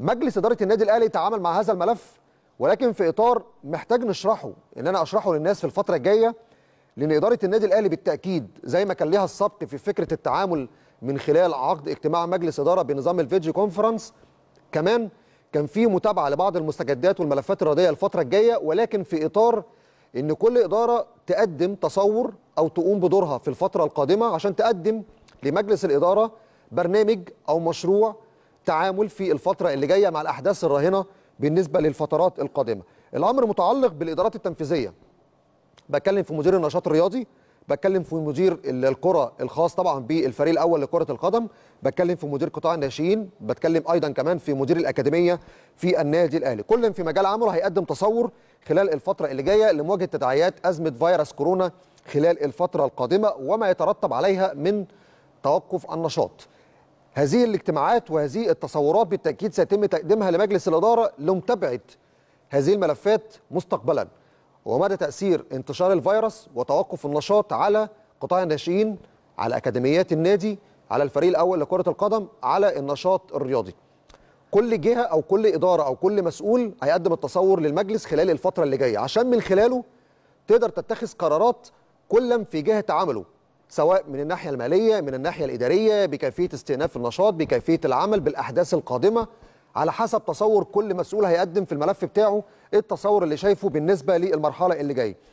مجلس اداره النادي الاهلي تعامل مع هذا الملف ولكن في اطار محتاج نشرحه ان انا اشرحه للناس في الفتره الجايه لان اداره النادي الاهلي بالتاكيد زي ما كان ليها السبق في فكره التعامل من خلال عقد اجتماع مجلس اداره بنظام الفيديو كونفرنس كمان كان في متابعه لبعض المستجدات والملفات الرياضيه الفتره الجايه ولكن في اطار ان كل اداره تقدم تصور او تقوم بدورها في الفتره القادمه عشان تقدم لمجلس الاداره برنامج او مشروع التعامل في الفترة اللي جاية مع الأحداث الراهنة بالنسبة للفترات القادمة الأمر متعلق بالإدارات التنفيذية بتكلم في مدير النشاط الرياضي بتكلم في مدير الكرة الخاص طبعا بالفريق الاول لكره القدم بتكلم في مدير قطاع الناشئين بتكلم ايضا كمان في مدير الاكاديميه في النادي الاهلي كل في مجال عمله هيقدم تصور خلال الفتره اللي جايه لمواجهه تداعيات ازمه فيروس كورونا خلال الفتره القادمه وما يترتب عليها من توقف النشاط هذه الاجتماعات وهذه التصورات بالتأكيد سيتم تقديمها لمجلس الإدارة لمتابعة هذه الملفات مستقبلا ومدى تأثير انتشار الفيروس وتوقف النشاط على قطاع الناشئين على أكاديميات النادي على الفريق الأول لكرة القدم على النشاط الرياضي كل جهة أو كل إدارة أو كل مسؤول هيقدم التصور للمجلس خلال الفترة اللي جاية عشان من خلاله تقدر تتخذ قرارات كلا في جهة عمله سواء من الناحيه الماليه من الناحيه الاداريه بكيفيه استئناف النشاط بكيفيه العمل بالاحداث القادمه على حسب تصور كل مسؤول هيقدم في الملف بتاعه ايه التصور اللي شايفه بالنسبه للمرحله اللي جايه